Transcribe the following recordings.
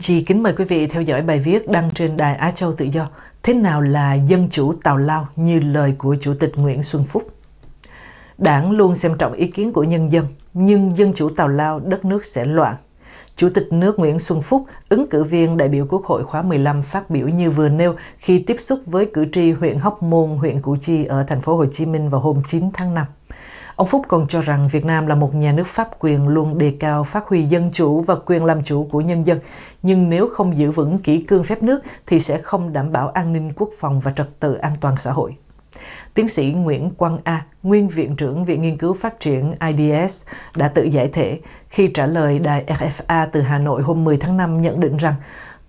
Chi kính mời quý vị theo dõi bài viết đăng trên đài Á Châu Tự Do Thế nào là dân chủ Tào Lao như lời của Chủ tịch Nguyễn Xuân Phúc? Đảng luôn xem trọng ý kiến của nhân dân, nhưng dân chủ Tào Lao đất nước sẽ loạn. Chủ tịch nước Nguyễn Xuân Phúc, ứng cử viên đại biểu Quốc hội khóa 15 phát biểu như vừa nêu khi tiếp xúc với cử tri huyện Hóc Môn, huyện Củ Chi ở thành phố Hồ Chí Minh vào hôm 9 tháng 5. Ông Phúc còn cho rằng Việt Nam là một nhà nước pháp quyền luôn đề cao phát huy dân chủ và quyền làm chủ của nhân dân, nhưng nếu không giữ vững kỷ cương phép nước thì sẽ không đảm bảo an ninh quốc phòng và trật tự an toàn xã hội. Tiến sĩ Nguyễn Quang A, nguyên viện trưởng Viện Nghiên cứu Phát triển IDS, đã tự giải thể khi trả lời đài RFA từ Hà Nội hôm 10 tháng 5 nhận định rằng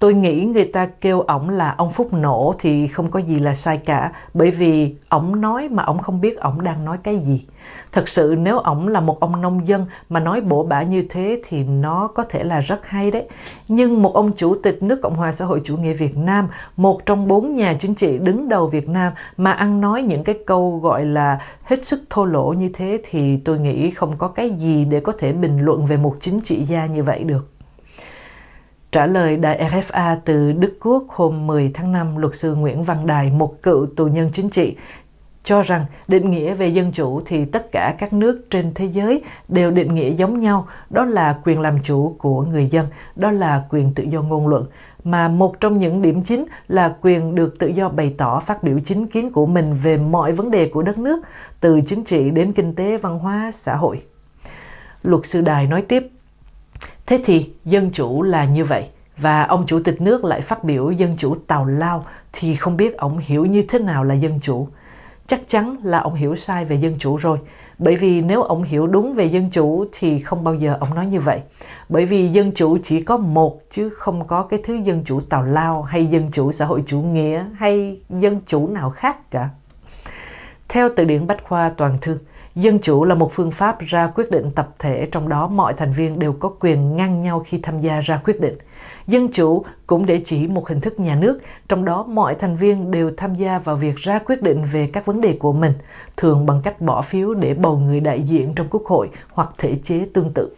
Tôi nghĩ người ta kêu ổng là ông Phúc nổ thì không có gì là sai cả, bởi vì ổng nói mà ổng không biết ổng đang nói cái gì. Thật sự nếu ổng là một ông nông dân mà nói bổ bả như thế thì nó có thể là rất hay đấy. Nhưng một ông chủ tịch nước Cộng hòa xã hội chủ nghĩa Việt Nam, một trong bốn nhà chính trị đứng đầu Việt Nam mà ăn nói những cái câu gọi là hết sức thô lỗ như thế thì tôi nghĩ không có cái gì để có thể bình luận về một chính trị gia như vậy được. Trả lời đài RFA từ Đức Quốc hôm 10 tháng 5, luật sư Nguyễn Văn Đài, một cựu tù nhân chính trị, cho rằng định nghĩa về dân chủ thì tất cả các nước trên thế giới đều định nghĩa giống nhau, đó là quyền làm chủ của người dân, đó là quyền tự do ngôn luận, mà một trong những điểm chính là quyền được tự do bày tỏ phát biểu chính kiến của mình về mọi vấn đề của đất nước, từ chính trị đến kinh tế, văn hóa, xã hội. Luật sư Đài nói tiếp, Thế thì dân chủ là như vậy và ông chủ tịch nước lại phát biểu dân chủ tào lao thì không biết ông hiểu như thế nào là dân chủ. Chắc chắn là ông hiểu sai về dân chủ rồi, bởi vì nếu ông hiểu đúng về dân chủ thì không bao giờ ông nói như vậy. Bởi vì dân chủ chỉ có một chứ không có cái thứ dân chủ tào lao hay dân chủ xã hội chủ nghĩa hay dân chủ nào khác cả. Theo từ điển Bách Khoa Toàn Thư, Dân chủ là một phương pháp ra quyết định tập thể trong đó mọi thành viên đều có quyền ngang nhau khi tham gia ra quyết định. Dân chủ cũng để chỉ một hình thức nhà nước trong đó mọi thành viên đều tham gia vào việc ra quyết định về các vấn đề của mình, thường bằng cách bỏ phiếu để bầu người đại diện trong quốc hội hoặc thể chế tương tự.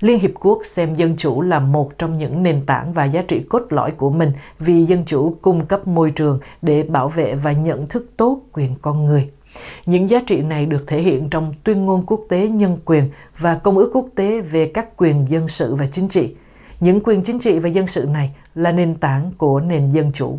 Liên Hiệp Quốc xem dân chủ là một trong những nền tảng và giá trị cốt lõi của mình vì dân chủ cung cấp môi trường để bảo vệ và nhận thức tốt quyền con người. Những giá trị này được thể hiện trong tuyên ngôn quốc tế nhân quyền và công ước quốc tế về các quyền dân sự và chính trị. Những quyền chính trị và dân sự này là nền tảng của nền dân chủ.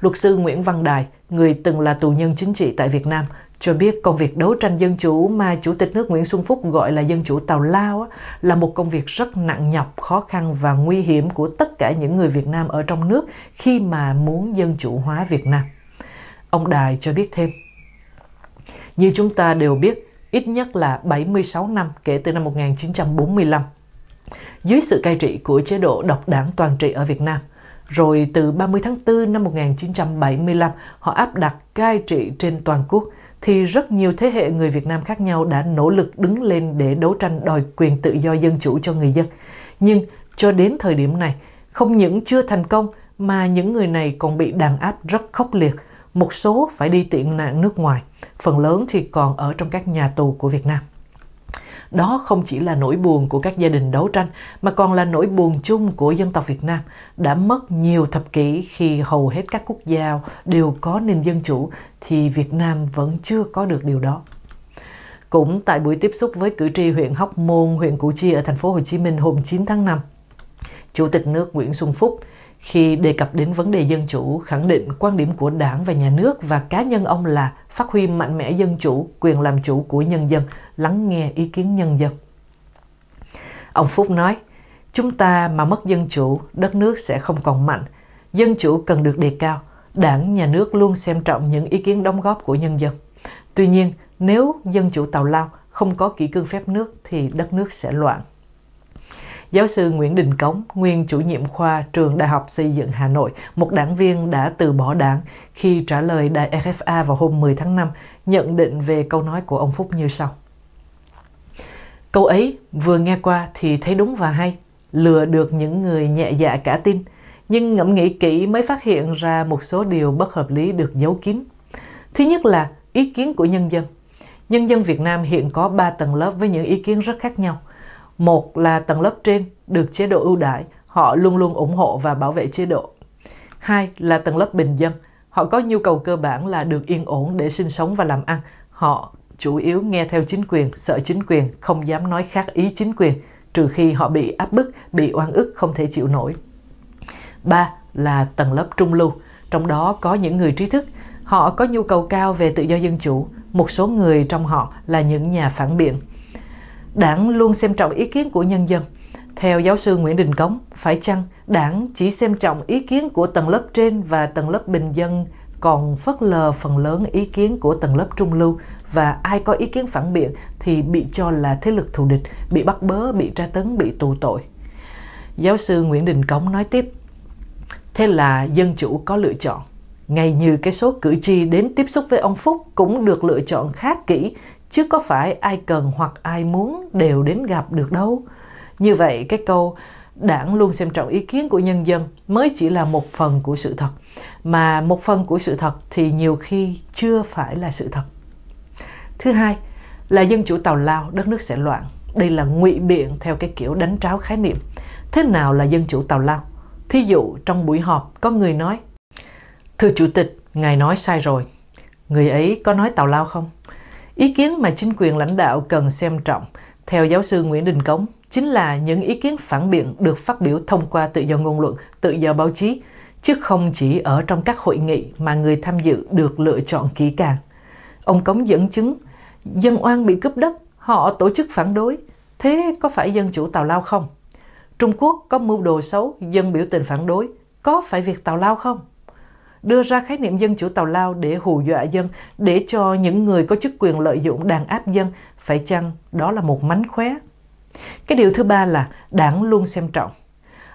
Luật sư Nguyễn Văn Đài, người từng là tù nhân chính trị tại Việt Nam, cho biết công việc đấu tranh dân chủ mà Chủ tịch nước Nguyễn Xuân Phúc gọi là dân chủ tào lao là một công việc rất nặng nhọc, khó khăn và nguy hiểm của tất cả những người Việt Nam ở trong nước khi mà muốn dân chủ hóa Việt Nam. Ông Đài cho biết thêm, như chúng ta đều biết, ít nhất là 76 năm kể từ năm 1945. Dưới sự cai trị của chế độ độc đảng toàn trị ở Việt Nam, rồi từ 30 tháng 4 năm 1975 họ áp đặt cai trị trên toàn quốc thì rất nhiều thế hệ người Việt Nam khác nhau đã nỗ lực đứng lên để đấu tranh đòi quyền tự do dân chủ cho người dân. Nhưng cho đến thời điểm này, không những chưa thành công mà những người này còn bị đàn áp rất khốc liệt – một số phải đi tị nạn nước ngoài, phần lớn thì còn ở trong các nhà tù của Việt Nam. Đó không chỉ là nỗi buồn của các gia đình đấu tranh mà còn là nỗi buồn chung của dân tộc Việt Nam đã mất nhiều thập kỷ khi hầu hết các quốc gia đều có nền dân chủ thì Việt Nam vẫn chưa có được điều đó. Cũng tại buổi tiếp xúc với cử tri huyện Hóc Môn, huyện Củ Chi ở thành phố Hồ Chí Minh hôm 9 tháng 5, Chủ tịch nước Nguyễn Xuân Phúc khi đề cập đến vấn đề dân chủ khẳng định quan điểm của đảng và nhà nước và cá nhân ông là phát huy mạnh mẽ dân chủ quyền làm chủ của nhân dân lắng nghe ý kiến nhân dân ông phúc nói chúng ta mà mất dân chủ đất nước sẽ không còn mạnh dân chủ cần được đề cao đảng nhà nước luôn xem trọng những ý kiến đóng góp của nhân dân tuy nhiên nếu dân chủ tào lao không có kỹ cương phép nước thì đất nước sẽ loạn Giáo sư Nguyễn Đình Cống, nguyên chủ nhiệm khoa trường Đại học Xây dựng Hà Nội, một đảng viên đã từ bỏ đảng khi trả lời đài RFA vào hôm 10 tháng 5, nhận định về câu nói của ông Phúc như sau. Câu ấy vừa nghe qua thì thấy đúng và hay, lừa được những người nhẹ dạ cả tin, nhưng ngẫm nghĩ kỹ mới phát hiện ra một số điều bất hợp lý được giấu kín. Thứ nhất là ý kiến của nhân dân. Nhân dân Việt Nam hiện có 3 tầng lớp với những ý kiến rất khác nhau – một là tầng lớp trên được chế độ ưu đãi, họ luôn luôn ủng hộ và bảo vệ chế độ. Hai là tầng lớp bình dân, họ có nhu cầu cơ bản là được yên ổn để sinh sống và làm ăn. Họ chủ yếu nghe theo chính quyền, sợ chính quyền, không dám nói khác ý chính quyền, trừ khi họ bị áp bức, bị oan ức không thể chịu nổi. Ba là tầng lớp trung lưu, trong đó có những người trí thức, họ có nhu cầu cao về tự do dân chủ, một số người trong họ là những nhà phản biện đảng luôn xem trọng ý kiến của nhân dân. Theo giáo sư Nguyễn Đình Cống, phải chăng đảng chỉ xem trọng ý kiến của tầng lớp trên và tầng lớp bình dân còn phớt lờ phần lớn ý kiến của tầng lớp trung lưu và ai có ý kiến phản biện thì bị cho là thế lực thù địch, bị bắt bớ, bị tra tấn, bị tù tội. Giáo sư Nguyễn Đình Cống nói tiếp, thế là dân chủ có lựa chọn. Ngay như cái số cử tri đến tiếp xúc với ông Phúc cũng được lựa chọn khá kỹ chứ có phải ai cần hoặc ai muốn đều đến gặp được đâu. Như vậy cái câu đảng luôn xem trọng ý kiến của nhân dân mới chỉ là một phần của sự thật mà một phần của sự thật thì nhiều khi chưa phải là sự thật thứ hai là dân chủ tào lao đất nước sẽ loạn đây là ngụy biện theo cái kiểu đánh tráo khái niệm thế nào là dân chủ tào lao thí dụ trong buổi họp có người nói thưa chủ tịch ngài nói sai rồi người ấy có nói tào lao không Ý kiến mà chính quyền lãnh đạo cần xem trọng, theo giáo sư Nguyễn Đình Cống, chính là những ý kiến phản biện được phát biểu thông qua tự do ngôn luận, tự do báo chí, chứ không chỉ ở trong các hội nghị mà người tham dự được lựa chọn kỹ càng. Ông Cống dẫn chứng, dân oan bị cướp đất, họ tổ chức phản đối, thế có phải dân chủ Tào Lao không? Trung Quốc có mưu đồ xấu, dân biểu tình phản đối, có phải việc Tào Lao không? đưa ra khái niệm dân chủ tào lao để hù dọa dân, để cho những người có chức quyền lợi dụng đàn áp dân, phải chăng đó là một mánh khóe? Cái điều thứ ba là đảng luôn xem trọng.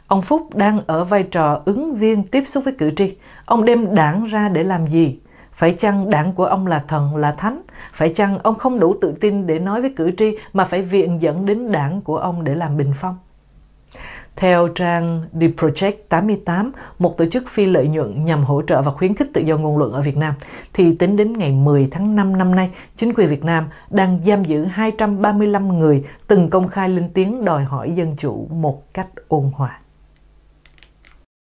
Ông Phúc đang ở vai trò ứng viên tiếp xúc với cử tri. Ông đem đảng ra để làm gì? Phải chăng đảng của ông là thần, là thánh? Phải chăng ông không đủ tự tin để nói với cử tri mà phải viện dẫn đến đảng của ông để làm bình phong? Theo trang The Project 88, một tổ chức phi lợi nhuận nhằm hỗ trợ và khuyến khích tự do ngôn luận ở Việt Nam, thì tính đến ngày 10 tháng 5 năm nay, chính quyền Việt Nam đang giam giữ 235 người từng công khai lên tiếng đòi hỏi dân chủ một cách ôn hòa.